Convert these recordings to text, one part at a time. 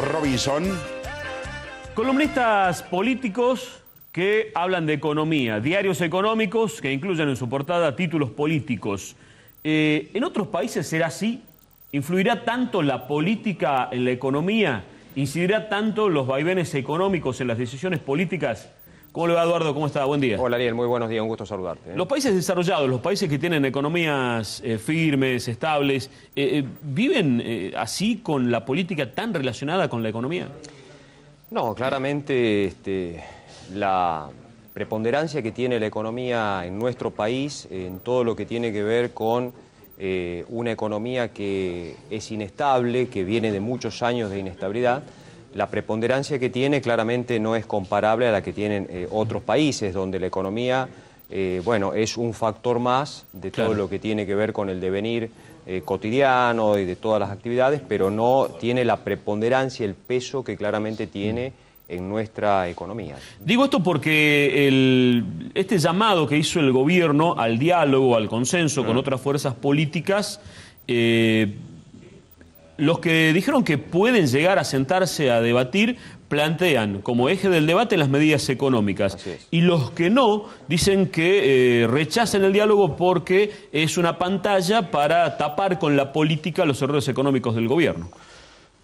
Robinson. Columnistas políticos que hablan de economía, diarios económicos que incluyen en su portada títulos políticos. Eh, ¿En otros países será así? ¿Influirá tanto la política en la economía? ¿Incidirá tanto los vaivenes económicos en las decisiones políticas? ¿Cómo le va, Eduardo? ¿Cómo está? Buen día. Hola, Ariel. Muy buenos días. Un gusto saludarte. ¿eh? Los países desarrollados, los países que tienen economías eh, firmes, estables, eh, ¿viven así con la política tan relacionada con la economía? No, claramente este, la preponderancia que tiene la economía en nuestro país, en todo lo que tiene que ver con una economía que es inestable, que viene de muchos años de inestabilidad, la preponderancia que tiene claramente no es comparable a la que tienen eh, otros países, donde la economía eh, bueno, es un factor más de todo lo que tiene que ver con el devenir eh, cotidiano y de todas las actividades, pero no tiene la preponderancia, el peso que claramente tiene en nuestra economía. Digo esto porque este llamado que hizo el gobierno al diálogo, al consenso con otras fuerzas políticas, los que dijeron que pueden llegar a sentarse a debatir plantean como eje del debate las medidas económicas y los que no dicen que eh, rechacen el diálogo porque es una pantalla para tapar con la política los errores económicos del gobierno.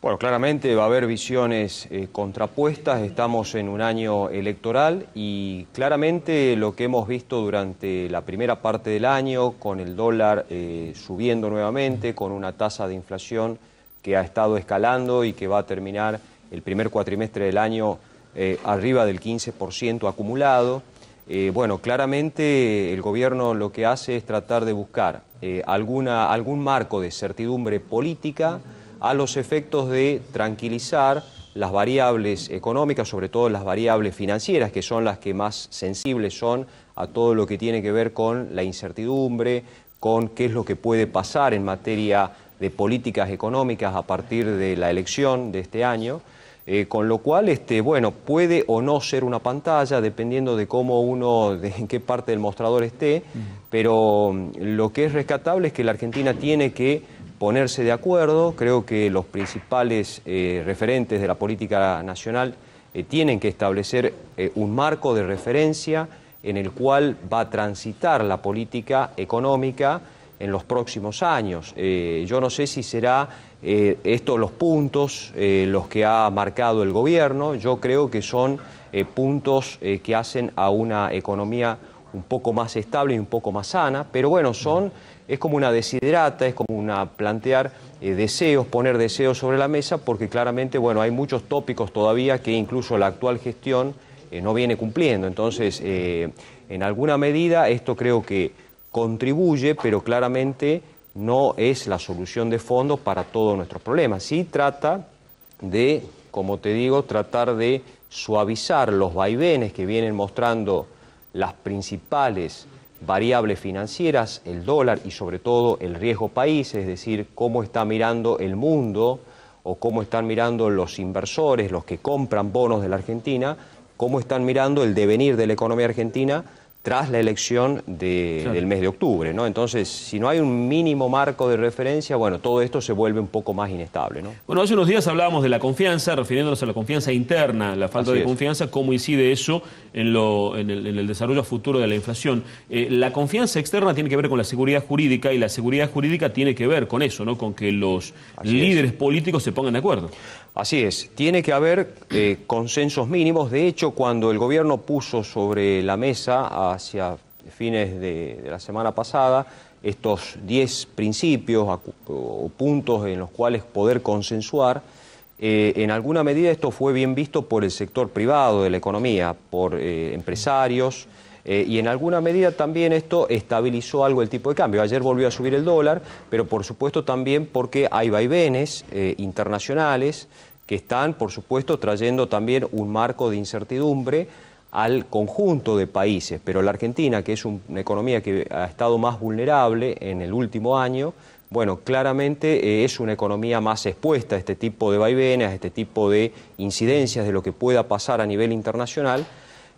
Bueno, claramente va a haber visiones eh, contrapuestas, estamos en un año electoral y claramente lo que hemos visto durante la primera parte del año, con el dólar eh, subiendo nuevamente, con una tasa de inflación que ha estado escalando y que va a terminar el primer cuatrimestre del año eh, arriba del 15% acumulado. Eh, bueno, claramente el gobierno lo que hace es tratar de buscar eh, alguna, algún marco de certidumbre política a los efectos de tranquilizar las variables económicas, sobre todo las variables financieras, que son las que más sensibles son a todo lo que tiene que ver con la incertidumbre, con qué es lo que puede pasar en materia de políticas económicas a partir de la elección de este año, eh, con lo cual, este, bueno, puede o no ser una pantalla, dependiendo de cómo uno, de en qué parte del mostrador esté, pero mm, lo que es rescatable es que la Argentina tiene que ponerse de acuerdo, creo que los principales eh, referentes de la política nacional eh, tienen que establecer un marco de referencia en el cual va a transitar la política económica, en los próximos años. Eh, yo no sé si será eh, estos los puntos eh, los que ha marcado el gobierno, yo creo que son puntos que hacen a una economía un poco más estable y un poco más sana, pero bueno, son, es como una deshidrata, es como una plantear deseos, poner deseos sobre la mesa, porque claramente, bueno, hay muchos tópicos todavía que incluso la actual gestión no viene cumpliendo. Entonces, en alguna medida, esto creo que contribuye, pero claramente no es la solución de fondo para todos nuestros problemas. Sí trata de, como te digo, tratar de suavizar los vaivenes que vienen mostrando las principales variables financieras, el dólar y sobre todo el riesgo país, es decir, cómo está mirando el mundo o cómo están mirando los inversores, los que compran bonos de la Argentina, cómo están mirando el devenir de la economía argentina tras la elección del mes de octubre, ¿no? Entonces, si no hay un mínimo marco de referencia, bueno, todo esto se vuelve un poco más inestable, ¿no? Bueno, hace unos días hablábamos de la confianza, refiriéndonos a la confianza interna, la falta de confianza, cómo incide eso en, el, desarrollo futuro de la inflación. Eh, la confianza externa tiene que ver con la seguridad jurídica y la seguridad jurídica tiene que ver con eso, ¿no? Con que los líderes políticos se pongan de acuerdo. Así es, tiene que haber eh, consensos mínimos. De hecho, cuando el gobierno puso sobre la mesa hacia fines de, la semana pasada estos 10 principios o puntos en los cuales poder consensuar. Eh, en alguna medida esto fue bien visto por el sector privado de la economía, por eh, empresarios, eh, y en alguna medida también esto estabilizó algo el tipo de cambio. Ayer volvió a subir el dólar, pero por supuesto también porque hay vaivenes internacionales que están, por supuesto, trayendo también un marco de incertidumbre al conjunto de países, pero la Argentina, que es una economía que ha estado más vulnerable en el último año, bueno, claramente eh, es una economía más expuesta a este tipo de vaivenes, a este tipo de incidencias de lo que pueda pasar a nivel internacional.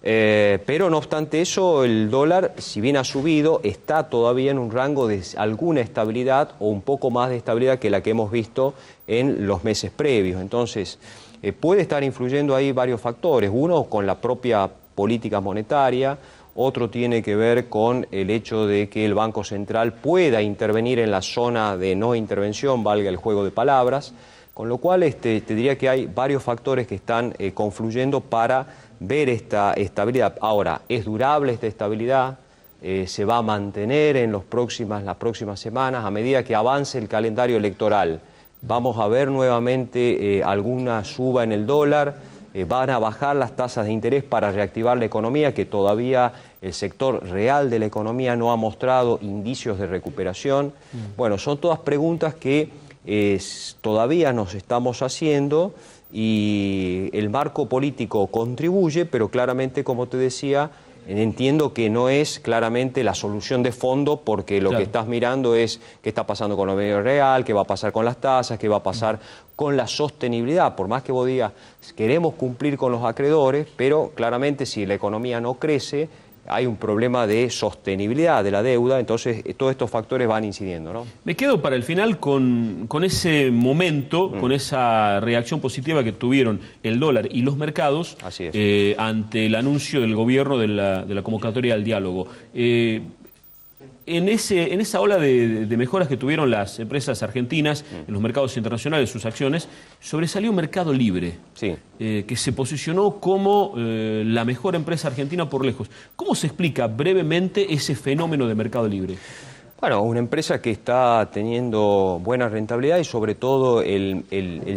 Eh, pero no obstante eso, el dólar, si bien ha subido, está todavía en un rango de alguna estabilidad o un poco más de estabilidad que la que hemos visto en los meses previos. Entonces, eh, puede estar influyendo ahí varios factores. Uno, con la propia política monetaria, otro tiene que ver con el hecho de que el Banco Central pueda intervenir en la zona de no intervención, valga el juego de palabras, con lo cual este, te diría que hay varios factores que están eh, confluyendo para ver esta estabilidad. Ahora, ¿es durable esta estabilidad? Eh, ¿Se va a mantener en las próximas semanas a medida que avance el calendario electoral? ¿Vamos a ver nuevamente eh, alguna suba en el dólar? Eh, van a bajar las tasas de interés para reactivar la economía, que todavía el sector real de la economía no ha mostrado indicios de recuperación. Mm. Bueno, son todas preguntas que eh, todavía nos estamos haciendo y el marco político contribuye, pero claramente, como te decía, eh, entiendo que no es claramente la solución de fondo porque lo que estás mirando es qué está pasando con lo medio real, qué va a pasar con las tasas, qué va a pasar con la sostenibilidad. Por más que vos digas, queremos cumplir con los acreedores, pero claramente si la economía no crece, hay un problema de sostenibilidad de la deuda, entonces eh, todos estos factores van incidiendo. ¿no? Me quedo para el final con, ese momento, mm. con esa reacción positiva que tuvieron el dólar y los mercados eh, ante el anuncio del gobierno de la, convocatoria al diálogo. Eh, en, esa ola de, mejoras que tuvieron las empresas argentinas mm. en los mercados internacionales, sus acciones, sobresalió Mercado Libre, eh, que se posicionó como eh, la mejor empresa argentina por lejos. ¿Cómo se explica brevemente ese fenómeno de Mercado Libre? Bueno, una empresa que está teniendo buena rentabilidad y sobre todo el,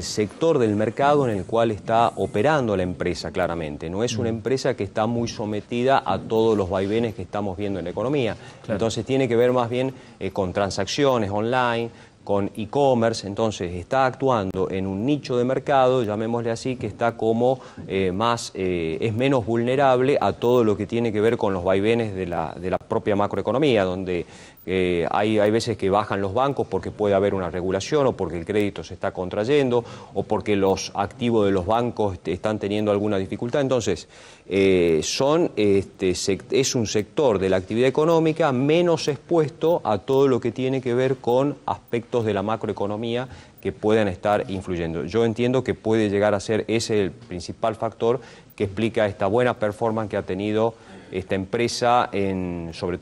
sector del mercado en el cual está operando la empresa claramente. No es una mm. empresa que está muy sometida a todos los vaivenes que estamos viendo en la economía. Entonces tiene que ver más bien eh, con transacciones online, con e-commerce, entonces está actuando en un nicho de mercado, llamémosle así, que está como eh, más, eh, es menos vulnerable a todo lo que tiene que ver con los vaivenes de la, de la propia macroeconomía, donde eh, hay, veces que bajan los bancos porque puede haber una regulación o porque el crédito se está contrayendo o porque los activos de los bancos están teniendo alguna dificultad. Entonces, eh, este, es un sector de la actividad económica menos expuesto a todo lo que tiene que ver con aspectos de la macroeconomía que puedan estar influyendo. Yo entiendo que puede llegar a ser ese el principal factor que explica esta buena performance que ha tenido esta empresa, en, sobre